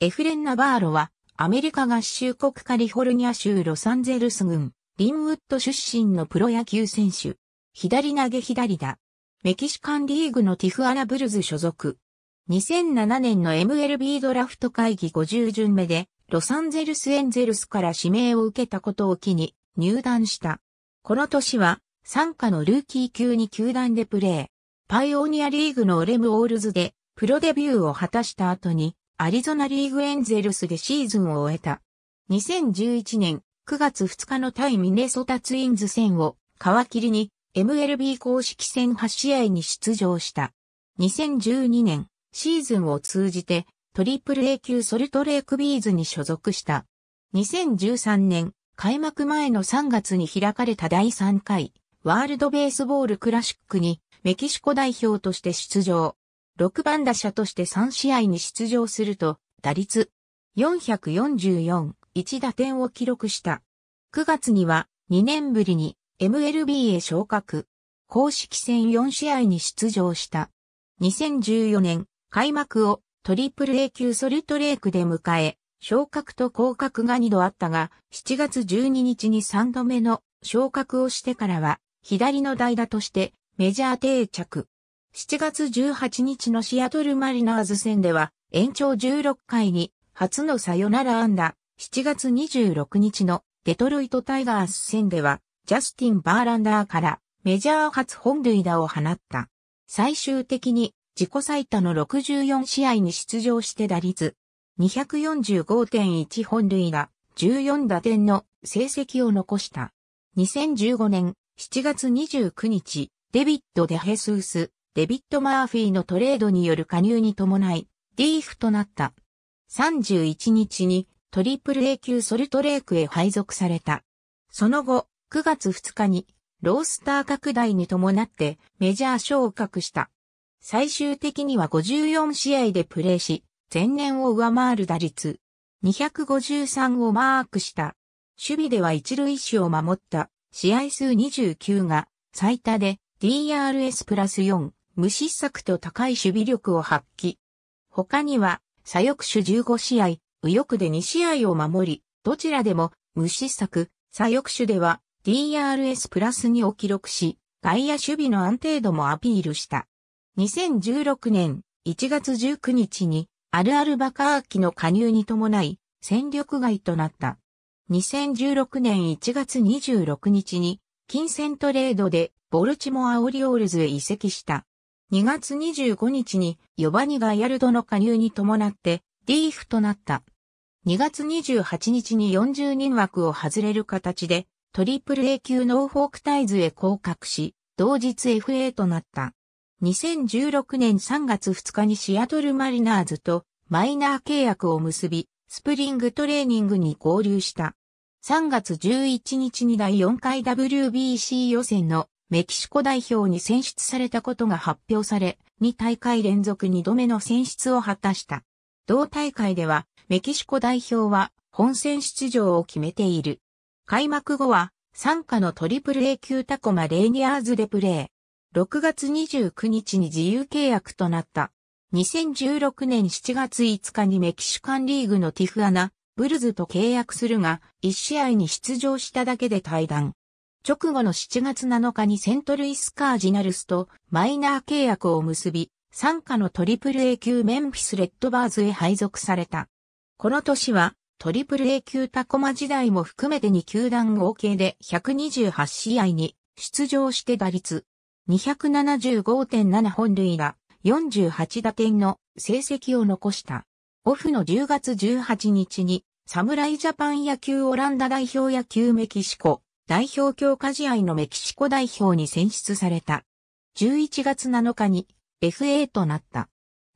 エフレン・ナバーロは、アメリカ合衆国カリフォルニア州ロサンゼルス郡、リンウッド出身のプロ野球選手。左投げ左打。メキシカンリーグのティフアナブルズ所属。2007年の MLB ドラフト会議50巡目で、ロサンゼルスエンゼルスから指名を受けたことを機に入団した。この年は、参加のルーキー級に球団でプレー。パイオニアリーグのオレムオールズでプロデビューを果たした後に、アリゾナリーグエンゼルスでシーズンを終えた。2011年9月2日の対ミネソタツインズ戦を皮切りに MLB 公式戦8試合に出場した。2012年シーズンを通じてトリプル A 級ソルトレークビーズに所属した。2013年開幕前の3月に開かれた第3回ワールドベースボールクラシックにメキシコ代表として出場。6番打者として3試合に出場すると、打率444、1打点を記録した。9月には2年ぶりに MLB へ昇格。公式戦4試合に出場した。2014年、開幕をトリプル A 級ソルトレークで迎え、昇格と降格が2度あったが、7月12日に3度目の昇格をしてからは、左の代打としてメジャー定着。7月18日のシアトルマリナーズ戦では、延長16回に初のサヨナラ安打、7月26日のデトロイトタイガース戦では、ジャスティン・バーランダーからメジャー初本塁打を放った。最終的に自己最多の64試合に出場して打率245.1本塁打、14打点の成績を残した。2015年7月29日、デビッド・デヘスース、デビット・マーフィーのトレードによる加入に伴い、ディーフとなった。31日にトリプル A 級ソルトレークへ配属された。その後、9月2日にロースター拡大に伴ってメジャー昇格した。最終的には54試合でプレーし、前年を上回る打率、253をマークした。守備では一塁手を守った、試合数29が最多で DRS プラス4。無失策と高い守備力を発揮。他には、左翼手15試合、右翼で2試合を守り、どちらでも無失策、左翼手では DRS プラス2を記録し、外野守備の安定度もアピールした。2016年1月19日に、アルアルバカーキの加入に伴い、戦力外となった。2016年1月26日に、金銭トレードでボルチモアオリオールズへ移籍した。2月25日にヨバニガヤルドの加入に伴ってリーフとなった。2月28日に40人枠を外れる形でトリプル A 級ノーフォークタイズへ降格し、同日 FA となった。2016年3月2日にシアトルマリナーズとマイナー契約を結び、スプリングトレーニングに合流した。3月11日に第4回 WBC 予選のメキシコ代表に選出されたことが発表され、2大会連続2度目の選出を果たした。同大会では、メキシコ代表は本戦出場を決めている。開幕後は、参加のトリプル A 級タコマレーニアーズでプレー。6月29日に自由契約となった。2016年7月5日にメキシカンリーグのティフアナ、ブルズと契約するが、1試合に出場しただけで退団。直後の7月7日にセントルイスカージナルスとマイナー契約を結び、参加のトリプル A 級メンフィスレッドバーズへ配属された。この年はトリプル A 級タコマ時代も含めて2球団合計で128試合に出場して打率275.7本塁打48打点の成績を残した。オフの10月18日に侍ジャパン野球オランダ代表野球メキシコ代表強化試合のメキシコ代表に選出された。11月7日に FA となった。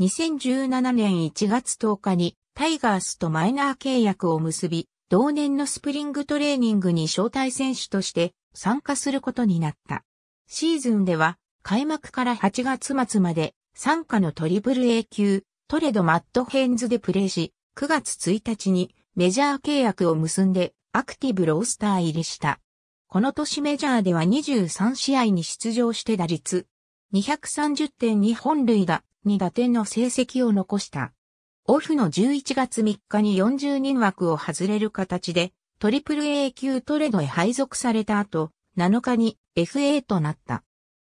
2017年1月10日にタイガースとマイナー契約を結び、同年のスプリングトレーニングに招待選手として参加することになった。シーズンでは開幕から8月末まで参加のトリプル A 級トレドマットヘンズでプレーし、9月1日にメジャー契約を結んでアクティブロースター入りした。この年メジャーでは23試合に出場して打率230.2本塁打2打点の成績を残した。オフの11月3日に40人枠を外れる形で、トリプル a 級トレードへ配属された後、7日に FA となった。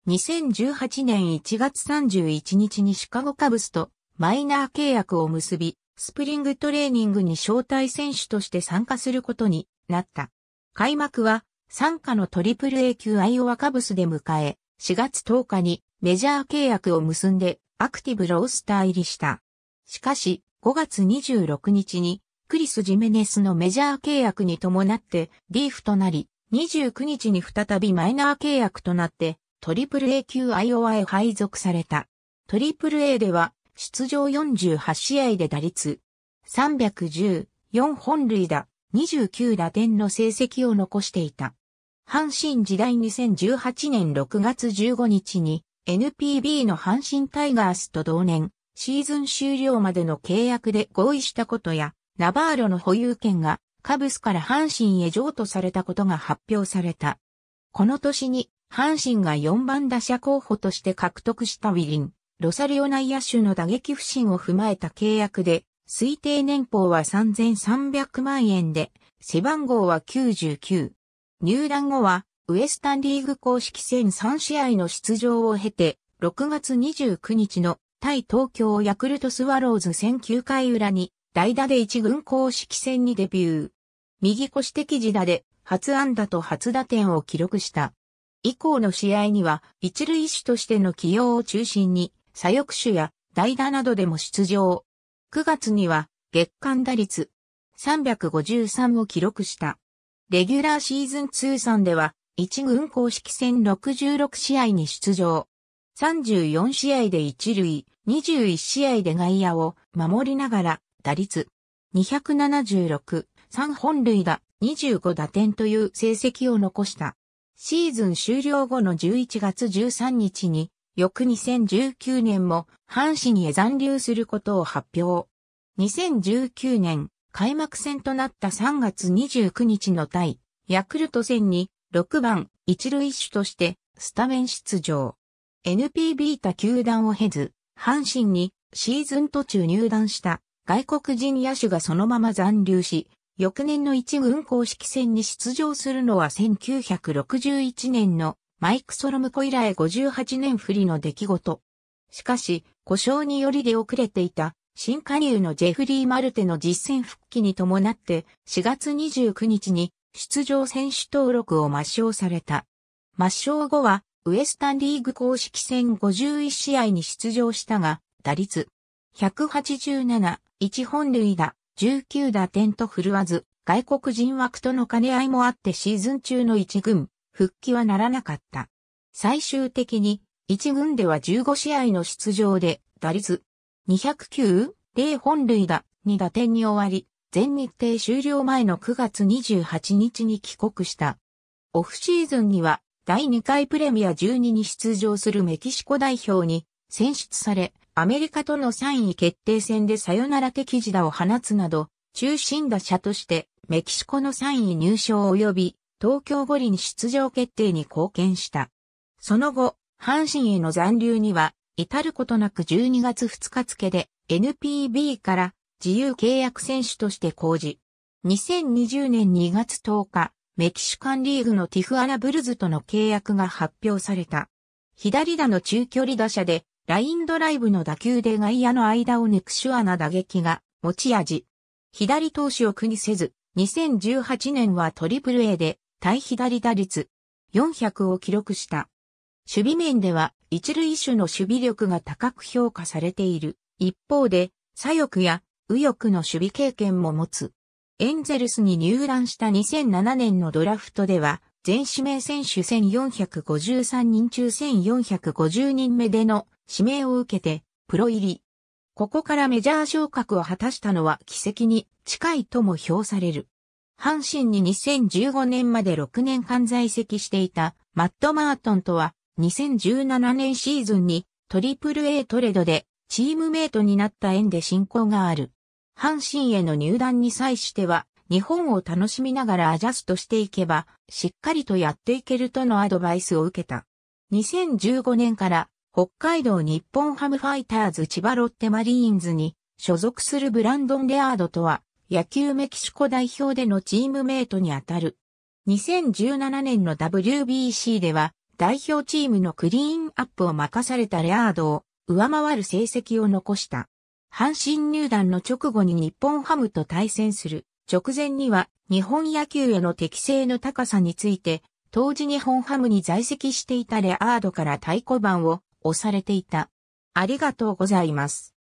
2018年1月31日にシカゴカブスとマイナー契約を結び、スプリングトレーニングに招待選手として参加することになった。開幕は参加の AAA 級アイオワカブスで迎え、4月10日にメジャー契約を結んでアクティブロースター入りした。しかし、5月26日にクリス・ジメネスのメジャー契約に伴ってリーフとなり、29日に再びマイナー契約となって AAA 級アイオワへ配属された。AAA では出場48試合で打率310、4本塁打、29打点の成績を残していた。阪神時代2018年6月15日に NPB の阪神タイガースと同年シーズン終了までの契約で合意したことやナバーロの保有権がカブスから阪神へ譲渡されたことが発表された。この年に阪神が4番打者候補として獲得したウィリン、ロサリオ内野手の打撃不振を踏まえた契約で、推定年俸は3300万円で、背番号は99。入団後は、ウエスタンリーグ公式戦3試合の出場を経て、6月29日の対東京ヤクルトスワローズ戦9回裏に、代打で一軍公式戦にデビュー。右腰的自打で、初安打と初打点を記録した。以降の試合には、一塁手としての起用を中心に、左翼手や代打などでも出場。9月には、月間打率353を記録した。レギュラーシーズン通算では、1軍公式戦66試合に出場。34試合で1塁、21試合で外野を守りながら、打率276、3本塁打、25打点という成績を残した。シーズン終了後の11月13日に、翌2019年も阪神へ残留することを発表。2019年、開幕戦となった3月29日の対、ヤクルト戦に6番一塁手としてスタメン出場。NPB 他球団を経ず、阪神にシーズン途中入団した外国人野手がそのまま残留し、翌年の一軍公式戦に出場するのは1961年のマイク・ソロムコ以来58年振りの出来事。しかし、故障により出遅れていた新加入のジェフリー・マルテの実戦復帰に伴って4月29日に出場選手登録を抹消された。抹消後はウエスタンリーグ公式戦51試合に出場したが、打率187、1本塁打、19打点と振るわず、外国人枠との兼ね合いもあってシーズン中の1軍、復帰はならなかった。最終的に、1軍では15試合の出場で、打率209、0本塁打、2打点に終わり、全日程終了前の9月28日に帰国した。オフシーズンには、第2回プレミア12に出場するメキシコ代表に選出され、アメリカとの3位決定戦でサヨナラ的自打を放つなど、中心打者としてメキシコの3位入賞及び東京五輪出場決定に貢献した。その後、阪神への残留には至ることなく12月2日付で NPB から自由契約選手として公示。2020年2月10日、メキシカンリーグのティフアナブルズとの契約が発表された。左打の中距離打者で、ラインドライブの打球で外野の間を抜く手話な打撃が持ち味。左投手を苦にせず、2018年はトリプル A で対左打率400を記録した。守備面では一類種の守備力が高く評価されている。一方で、左翼や右翼の守備経験も持つ。エンゼルスに入団した2007年のドラフトでは、全指名選手1453人中1450人目での指名を受けて、プロ入り。ここからメジャー昇格を果たしたのは奇跡に近いとも評される。阪神に2015年まで6年間在籍していたマット・マートンとは2017年シーズンにトリプル A トレードでチームメイトになった縁で進行がある。阪神への入団に際しては、日本を楽しみながらアジャストしていけば、しっかりとやっていけるとのアドバイスを受けた。2015年から北海道日本ハムファイターズ千葉ロッテマリーンズに所属するブランドン・レアードとは野球メキシコ代表でのチームメイトにあたる。2017年の WBC では代表チームのクリーンアップを任されたレアードを上回る成績を残した。阪神入団の直後に日本ハムと対戦する直前には日本野球への適性の高さについて当時日本ハムに在籍していたレアードから太鼓判を押されていた。ありがとうございます。